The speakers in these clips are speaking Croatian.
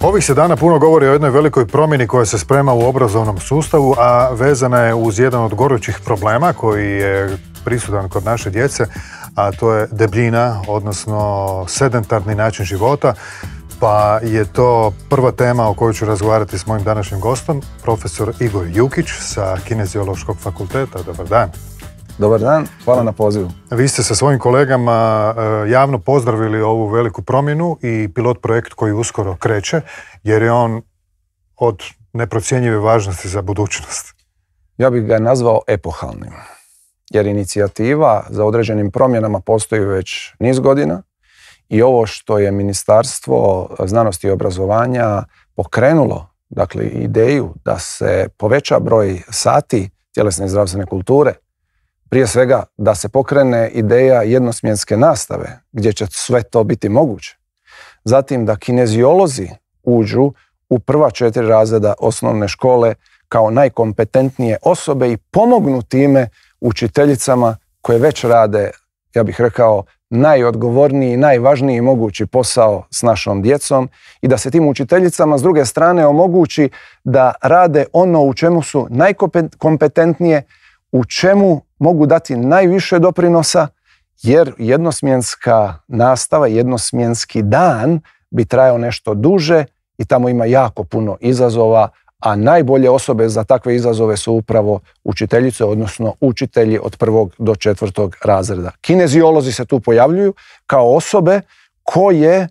Ovih se dana puno govori o jednoj velikoj promjeni koja se sprema u obrazovnom sustavu, a vezana je uz jedan od gorućih problema koji je prisutan kod naše djece, a to je debljina, odnosno sedentarni način života, pa je to prva tema o kojoj ću razgovarati s mojim današnjim gostom, profesor Igor Jukić sa Kineziološkog fakulteta. Dobar dan. Dobar dan, hvala na pozivu. Vi ste sa svojim kolegama eh, javno pozdravili ovu veliku promjenu i pilot projekt koji uskoro kreće, jer je on od neprocjenjive važnosti za budućnost. Ja bih ga nazvao epohalnim, jer inicijativa za određenim promjenama postoji već niz godina i ovo što je Ministarstvo znanosti i obrazovanja pokrenulo, dakle ideju da se poveća broj sati tjelesne i zdravstvene kulture, prije svega da se pokrene ideja jednosmjenske nastave, gdje će sve to biti moguće. Zatim da kineziolozi uđu u prva četiri razreda osnovne škole kao najkompetentnije osobe i pomognu time učiteljicama koje već rade, ja bih rekao, najodgovorniji i najvažniji mogući posao s našom djecom i da se tim učiteljicama s druge strane omogući da rade ono u čemu su najkompetentnije, u čemu mogu dati najviše doprinosa jer jednosmjenska nastava, jednosmjenski dan bi trajao nešto duže i tamo ima jako puno izazova, a najbolje osobe za takve izazove su upravo učiteljice, odnosno učitelji od prvog do četvrtog razreda. Kineziolozi se tu pojavljuju kao osobe koje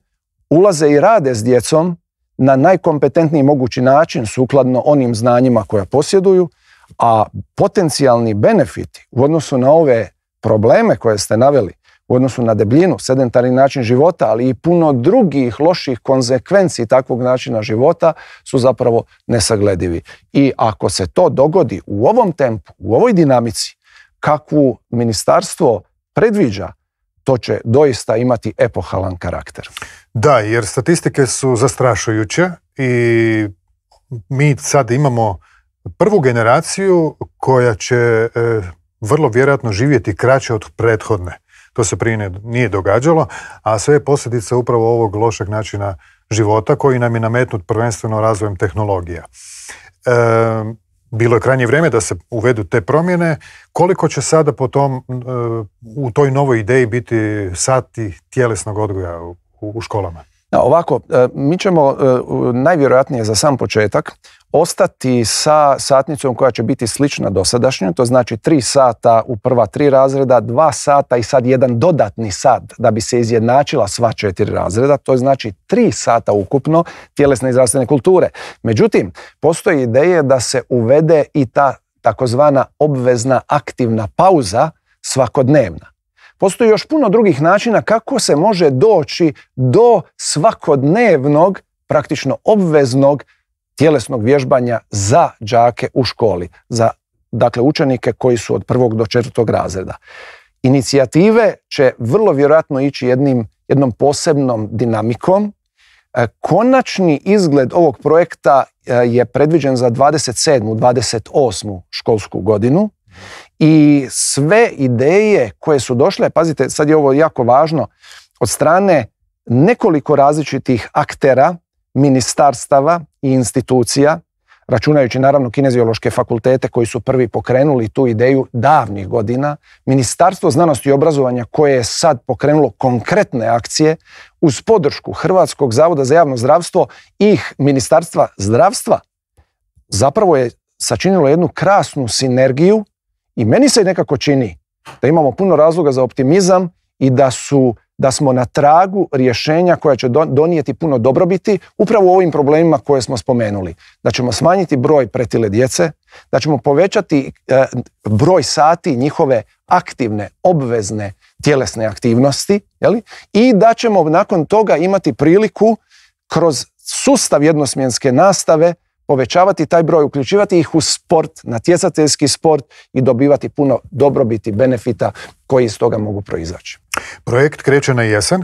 ulaze i rade s djecom na najkompetentniji mogući način sukladno onim znanjima koja posjeduju a potencijalni benefiti u odnosu na ove probleme koje ste naveli, u odnosu na debljinu, sedentarni način života, ali i puno drugih loših konzekvenci takvog načina života su zapravo nesagledivi. I ako se to dogodi u ovom tempu, u ovoj dinamici, kakvu ministarstvo predviđa, to će doista imati epohalan karakter. Da, jer statistike su zastrašujuće i mi sad imamo prvu generaciju koja će e, vrlo vjerojatno živjeti kraće od prethodne. To se prije nije događalo, a sve je posljedica upravo ovog lošeg načina života koji nam je nametnut prvenstveno razvojem tehnologija. E, bilo je krajnje vrijeme da se uvedu te promjene. Koliko će sada po tom, e, u toj novoj ideji biti sati tjelesnog odgoja u, u školama? ovako, e, mi ćemo e, najvjerojatnije za sam početak ostati sa satnicom koja će biti slična dosadašnjoj, to znači tri sata u prva tri razreda, dva sata i sad jedan dodatni sat da bi se izjednačila sva četiri razreda, to znači tri sata ukupno tjelesne i zdravstvene kulture. Međutim, postoji ideje da se uvede i ta takozvana obvezna aktivna pauza svakodnevna. Postoji još puno drugih načina kako se može doći do svakodnevnog, praktično obveznog tjelesnog vježbanja za đake u školi, za dakle učenike koji su od prvog do četvrtog razreda. Inicijative će vrlo vjerojatno ići jednim, jednom posebnom dinamikom. E, konačni izgled ovog projekta e, je predviđen za 27. 28. školsku godinu. I sve ideje koje su došle, pazite, sad je ovo jako važno, od strane nekoliko različitih aktera, ministarstava i institucija, računajući naravno kineziološke fakultete koji su prvi pokrenuli tu ideju davnih godina, Ministarstvo znanosti i obrazovanja koje je sad pokrenulo konkretne akcije uz podršku Hrvatskog zavoda za javno zdravstvo i Ministarstva zdravstva zapravo je sačinilo jednu krasnu sinergiju i meni se nekako čini da imamo puno razloga za optimizam i da su da smo na tragu rješenja koja će donijeti puno dobrobiti upravo u ovim problemima koje smo spomenuli. Da ćemo smanjiti broj pretile djece, da ćemo povećati e, broj sati njihove aktivne, obvezne tjelesne aktivnosti jeli? i da ćemo nakon toga imati priliku kroz sustav jednosmjenske nastave povećavati taj broj, uključivati ih u sport, natjecateljski sport i dobivati puno dobrobiti, benefita koji iz toga mogu proizaći. Projekt kreće na jesen?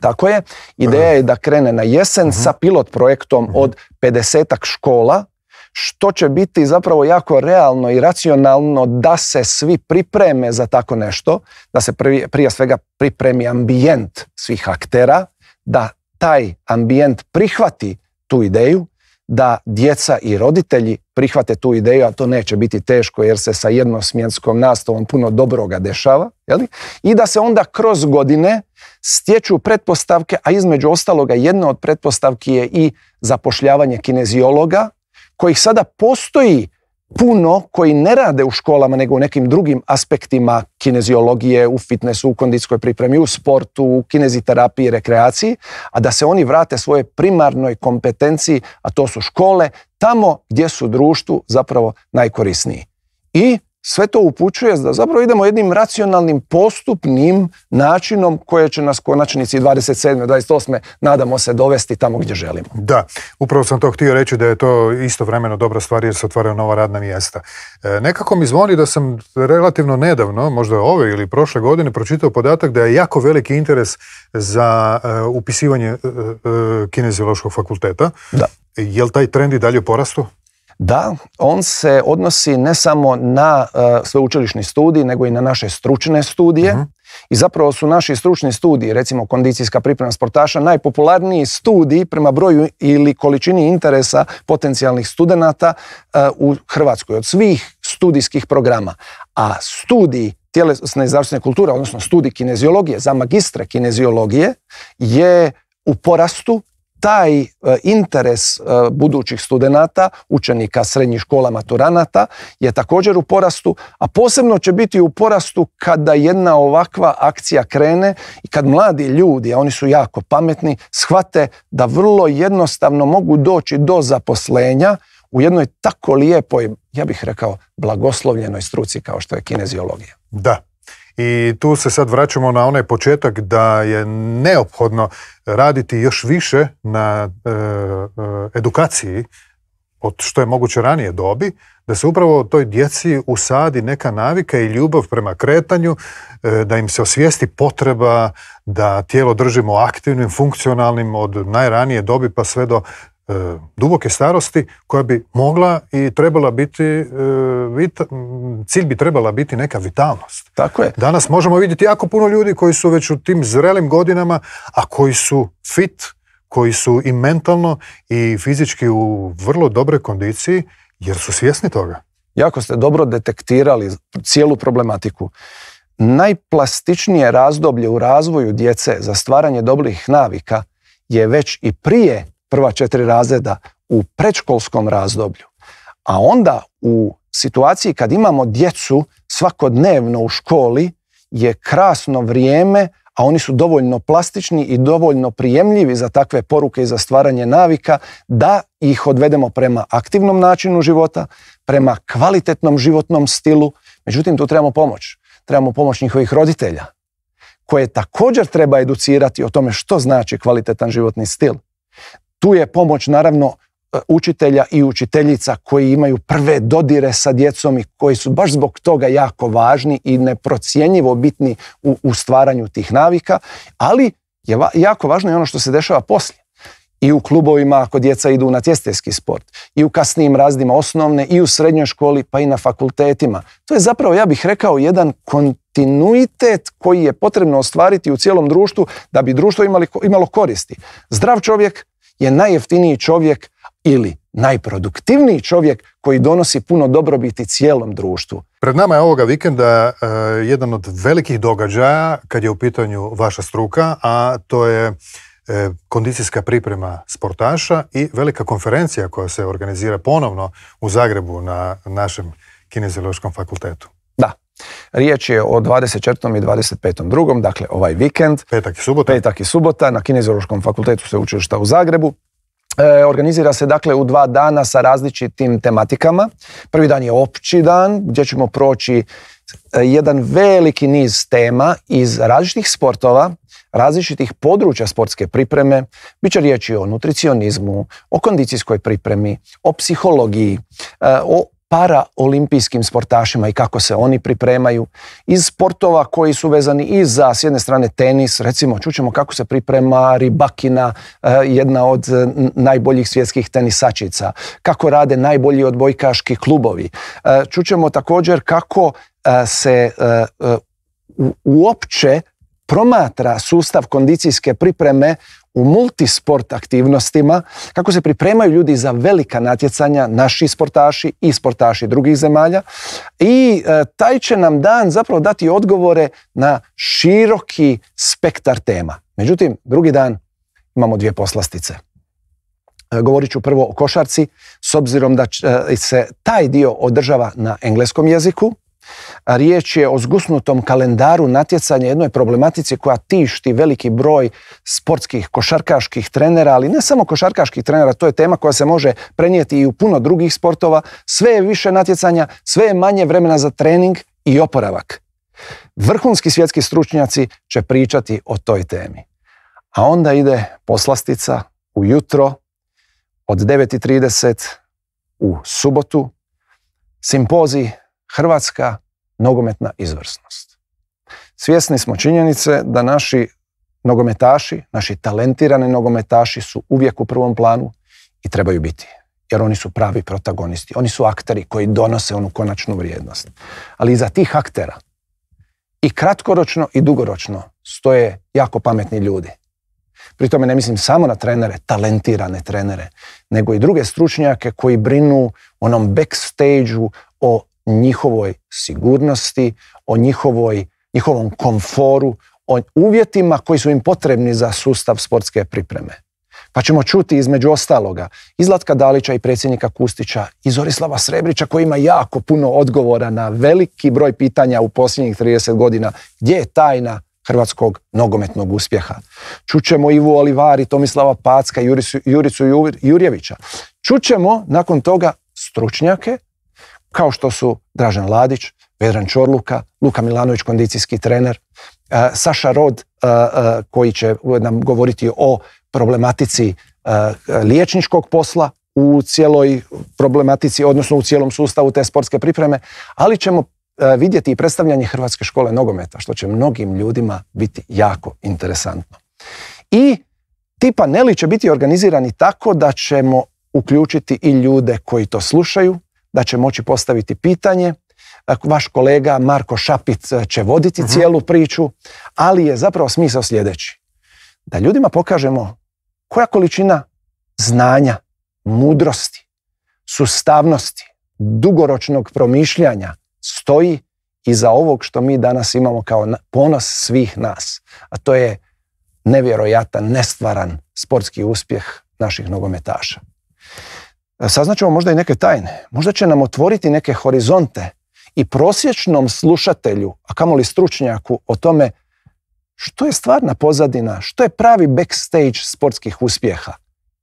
Tako je. Ideja je da krene na jesen sa mhm. pilot projektom mhm. od 50 škola, što će biti zapravo jako realno i racionalno da se svi pripreme za tako nešto, da se prije svega pripremi ambijent svih aktera, da taj ambijent prihvati tu ideju, da djeca i roditelji prihvate tu ideju, a to neće biti teško jer se sa jednosmjenskom nastavom puno dobroga dešava, jeli? i da se onda kroz godine stječu pretpostavke, a između ostaloga jedna od pretpostavki je i zapošljavanje kineziologa, kojih sada postoji puno koji ne rade u školama nego u nekim drugim aspektima kineziologije, u fitnessu, u konditskoj pripremi, u sportu, u kineziterapiji, rekreaciji, a da se oni vrate svoje primarnoj kompetenciji, a to su škole, tamo gdje su društvu zapravo najkorisniji. I sve to upućuje da zapravo idemo jednim racionalnim postupnim načinom koje će nas konačnici 27. 28. nadamo se dovesti tamo gdje želimo. Da, upravo sam to htio reći da je to istovremeno dobra stvar jer se otvaraju nova radna mjesta. E, nekako mi zvoni da sam relativno nedavno, možda ove ili prošle godine, pročitao podatak da je jako veliki interes za e, upisivanje e, e, kineziološkog fakulteta. Da. Je taj trend i dalje porastu? Da, on se odnosi ne samo na e, sveučilišni studij, nego i na naše stručne studije. Mhm. I zapravo su naši stručni studiji, recimo kondicijska priprema sportaša, najpopularniji studiji prema broju ili količini interesa potencijalnih studenata e, u Hrvatskoj od svih studijskih programa. A studij tjelesne i zdravstvene kulture, odnosno studij kineziologije za magistre kineziologije je u porastu taj e, interes e, budućih studenata, učenika srednjih škola maturanata je također u porastu, a posebno će biti u porastu kada jedna ovakva akcija krene i kad mladi ljudi, a oni su jako pametni, shvate da vrlo jednostavno mogu doći do zaposlenja u jednoj tako lijepoj, ja bih rekao, blagoslovljenoj struci kao što je kineziologija. Da. I tu se sad vraćamo na onaj početak da je neophodno raditi još više na e, e, edukaciji od što je moguće ranije dobi, da se upravo toj djeci usadi neka navika i ljubav prema kretanju, e, da im se osvijesti potreba da tijelo držimo aktivnim, funkcionalnim od najranije dobi pa sve do E, duboke starosti koja bi mogla i trebala biti, e, cilj bi trebala biti neka vitalnost. Tako je. Danas možemo vidjeti jako puno ljudi koji su već u tim zrelim godinama, a koji su fit, koji su i mentalno i fizički u vrlo dobroj kondiciji, jer su svjesni toga. Jako ste dobro detektirali cijelu problematiku. Najplastičnije razdoblje u razvoju djece za stvaranje dobrih navika je već i prije prva četiri razreda u predškolskom razdoblju, a onda u situaciji kad imamo djecu svakodnevno u školi je krasno vrijeme, a oni su dovoljno plastični i dovoljno prijemljivi za takve poruke i za stvaranje navika da ih odvedemo prema aktivnom načinu života, prema kvalitetnom životnom stilu. Međutim, tu trebamo pomoć. Trebamo pomoć njihovih roditelja koje također treba educirati o tome što znači kvalitetan životni stil. Tu je pomoć naravno e, učitelja i učiteljica koji imaju prve dodire sa djecom i koji su baš zbog toga jako važni i neprocjenjivo bitni u, stvaranju tih navika, ali je jako važno i ono što se dešava poslije. I u klubovima ako djeca idu na tjesteljski sport, i u kasnijim razdima osnovne, i u srednjoj školi, pa i na fakultetima. To je zapravo, ja bih rekao, jedan kontinuitet koji je potrebno ostvariti u cijelom društvu da bi društvo imalo koristi. Zdrav čovjek je najjeftiniji čovjek ili najproduktivniji čovjek koji donosi puno dobrobiti cijelom društvu. Pred nama je ovoga vikenda e, jedan od velikih događaja kad je u pitanju vaša struka, a to je e, kondicijska priprema sportaša i velika konferencija koja se organizira ponovno u Zagrebu na našem kineziološkom fakultetu. Riječ je o 24. i 25. drugom, dakle ovaj vikend. Petak i subota. Petak i subota na Kineziološkom fakultetu sveučilišta u Zagrebu. E, organizira se dakle u dva dana sa različitim tematikama. Prvi dan je opći dan gdje ćemo proći e, jedan veliki niz tema iz različitih sportova, različitih područja sportske pripreme. Biće riječi o nutricionizmu, o kondicijskoj pripremi, o psihologiji, e, o paraolimpijskim sportašima i kako se oni pripremaju, iz sportova koji su vezani i za s jedne strane tenis, recimo čućemo kako se priprema Ribakina, e, jedna od e, najboljih svjetskih tenisačica, kako rade najbolji odbojkaški klubovi. E, čućemo također kako se uopće promatra sustav kondicijske pripreme u multisport aktivnostima, kako se pripremaju ljudi za velika natjecanja, naši sportaši i sportaši drugih zemalja. I e, taj će nam dan zapravo dati odgovore na široki spektar tema. Međutim, drugi dan imamo dvije poslastice. E, govorit ću prvo o košarci, s obzirom da e, se taj dio održava na engleskom jeziku, Riječ je o zgusnutom kalendaru natjecanja jednoj problematici koja tišti veliki broj sportskih košarkaških trenera, ali ne samo košarkaških trenera, to je tema koja se može prenijeti i u puno drugih sportova. Sve je više natjecanja, sve je manje vremena za trening i oporavak. Vrhunski svjetski stručnjaci će pričati o toj temi. A onda ide poslastica ujutro od 9.30 u subotu. Simpozij hrvatska nogometna izvrsnost. Svjesni smo činjenice da naši nogometaši, naši talentirani nogometaši su uvijek u prvom planu i trebaju biti. Jer oni su pravi protagonisti, oni su akteri koji donose onu konačnu vrijednost. Ali iza tih aktera i kratkoročno i dugoročno stoje jako pametni ljudi. Pri tome ne mislim samo na trenere, talentirane trenere, nego i druge stručnjake koji brinu onom backstageu o njihovoj sigurnosti, o njihovoj, njihovom komforu, o uvjetima koji su im potrebni za sustav sportske pripreme. Pa ćemo čuti između ostaloga i Zlatka Dalića i predsjednika Kustića i Zorislava Srebrića koji ima jako puno odgovora na veliki broj pitanja u posljednjih 30 godina. Gdje je tajna hrvatskog nogometnog uspjeha? Čućemo Ivu Olivari, Tomislava Packa, Juricu Jurjevića. Čućemo nakon toga stručnjake kao što su Dražen Ladić, Vedran Čorluka, Luka Milanović, kondicijski trener, e, Saša Rod e, e, koji će nam govoriti o problematici liječničkog posla u cijeloj problematici, odnosno u cijelom sustavu te sportske pripreme, ali ćemo vidjeti i predstavljanje Hrvatske škole nogometa, što će mnogim ljudima biti jako interesantno. I ti paneli će biti organizirani tako da ćemo uključiti i ljude koji to slušaju, da će moći postaviti pitanje. E, vaš kolega Marko Šapic e, će voditi mhm. cijelu priču, ali je zapravo smisao sljedeći. Da ljudima pokažemo koja količina znanja, mudrosti, sustavnosti, dugoročnog promišljanja stoji iza ovog što mi danas imamo kao ponos svih nas. A to je nevjerojatan, nestvaran sportski uspjeh naših nogometaša saznaćemo možda i neke tajne. Možda će nam otvoriti neke horizonte i prosječnom slušatelju, a kamoli stručnjaku, o tome što je stvarna pozadina, što je pravi backstage sportskih uspjeha.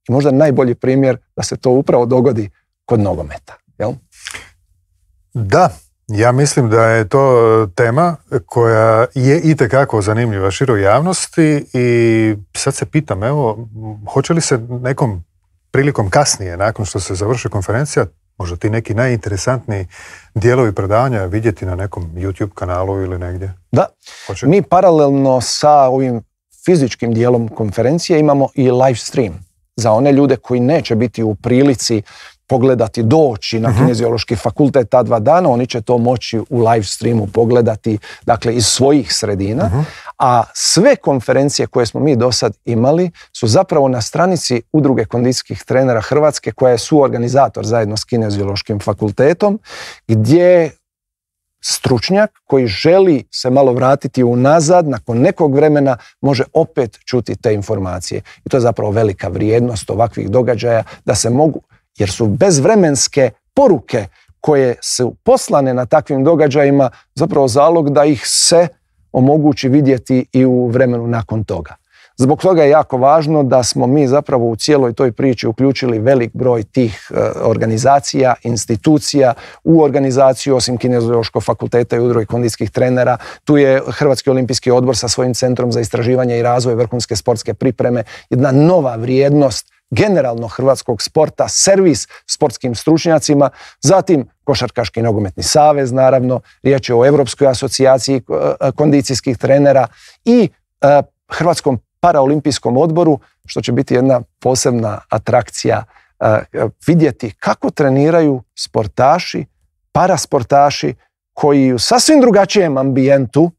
I možda najbolji primjer da se to upravo dogodi kod nogometa. Jel? Da, ja mislim da je to e, tema koja je itekako zanimljiva široj javnosti i sad se pitam, evo, hoće li se nekom prilikom kasnije, nakon što se završi konferencija, možda ti neki najinteresantniji dijelovi predavanja vidjeti na nekom YouTube kanalu ili negdje? Da. Mi paralelno sa ovim fizičkim dijelom konferencije imamo i live stream za one ljude koji neće biti u prilici pogledati, doći na mhm. kineziološki fakultet ta dva dana, oni će to moći u live streamu pogledati, dakle, iz svojih sredina. Mhm. A sve konferencije koje smo mi do sad imali su zapravo na stranici Udruge kondicijskih trenera Hrvatske, koja je suorganizator zajedno s kineziološkim fakultetom, gdje stručnjak koji želi se malo vratiti unazad, nakon nekog vremena može opet čuti te informacije. I to je zapravo velika vrijednost ovakvih događaja da se mogu jer su bezvremenske poruke koje su poslane na takvim događajima zapravo zalog da ih se omogući vidjeti i u vremenu nakon toga. Zbog toga je jako važno da smo mi zapravo u cijeloj toj priči uključili velik broj tih e, organizacija, institucija u organizaciju, osim Kineziološkog fakulteta i udruge konditskih trenera. Tu je Hrvatski olimpijski odbor sa svojim centrom za istraživanje i razvoj vrhunske sportske pripreme. Jedna nova vrijednost generalno hrvatskog sporta, servis sportskim stručnjacima, zatim Košarkaški nogometni savez, naravno, riječ je o Europskoj asocijaciji e, e, kondicijskih trenera i e, Hrvatskom paraolimpijskom odboru, što će biti jedna posebna atrakcija vidjeti kako treniraju sportaši, parasportaši koji u sasvim drugačijem ambijentu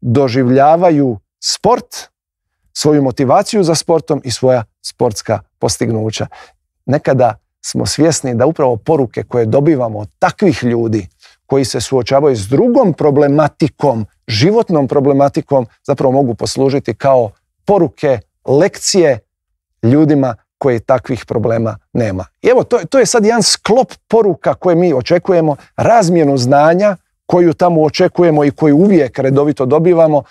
doživljavaju sport, svoju motivaciju za sportom i svoja sportska postignuća. Nekada smo svjesni da upravo poruke koje dobivamo od takvih ljudi koji se suočavaju s drugom problematikom, životnom problematikom, zapravo mogu poslužiti kao poruke, lekcije ljudima koji takvih problema nema. I evo, to, to je sad jedan sklop poruka koje mi očekujemo, razmjenu znanja koju tamo očekujemo i koju uvijek redovito dobivamo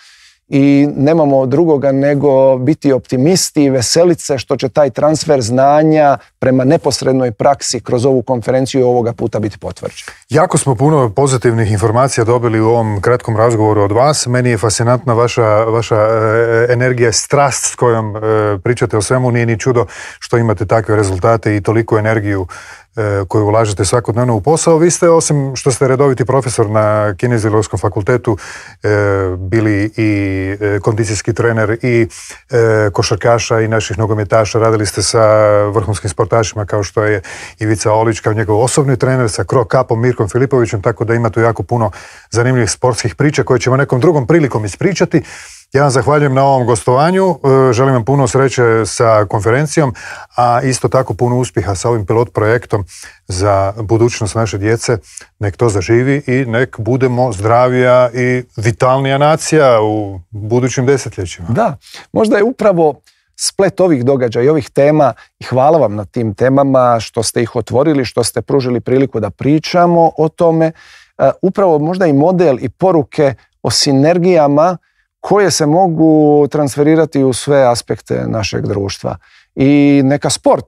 i nemamo drugoga nego biti optimisti i veseliti se što će taj transfer znanja prema neposrednoj praksi kroz ovu konferenciju ovoga puta biti potvrđen. Jako smo puno pozitivnih informacija dobili u ovom kratkom razgovoru od vas. Meni je fascinantna vaša, vaša e, energija, strast s kojom e, pričate o svemu. Nije ni čudo što imate takve rezultate i toliku energiju E, koju ulažete svakodnevno u posao. Vi ste, osim što ste redoviti profesor na Kineziološkom fakultetu, e, bili i e, kondicijski trener i košarkaša i naših nogometaša. Radili ste sa vrhunskim sportašima kao što je Ivica Olić kao njegov osobni trener, sa Kro Kapom Mirkom Filipovićem, tako da ima tu jako puno zanimljivih sportskih priča koje ćemo nekom drugom prilikom ispričati. Ja vam zahvaljujem na ovom gostovanju, e, želim vam puno sreće sa konferencijom, a isto tako puno uspjeha sa ovim pilot projektom za budućnost naše djece. Nek to zaživi i nek budemo zdravija i vitalnija nacija u budućim desetljećima. Da, možda je upravo splet ovih događaja i ovih tema i hvala vam na tim temama što ste ih otvorili, što ste pružili priliku da pričamo o tome. E, upravo možda i model i poruke o sinergijama koje se mogu transferirati u sve aspekte našeg društva. I neka sport,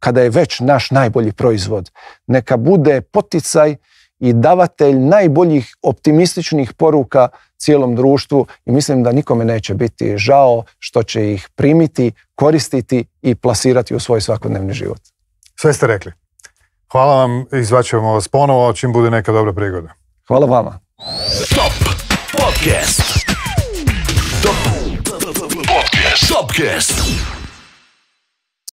kada je već naš najbolji proizvod, neka bude poticaj i davatelj najboljih optimističnih poruka cijelom društvu i mislim da nikome neće biti žao što će ih primiti, koristiti i plasirati u svoj svakodnevni život. Sve ste rekli. Hvala vam, izvaćujemo vas ponovo čim bude neka dobra prigoda. Hvala vama. Podcast. Topcast.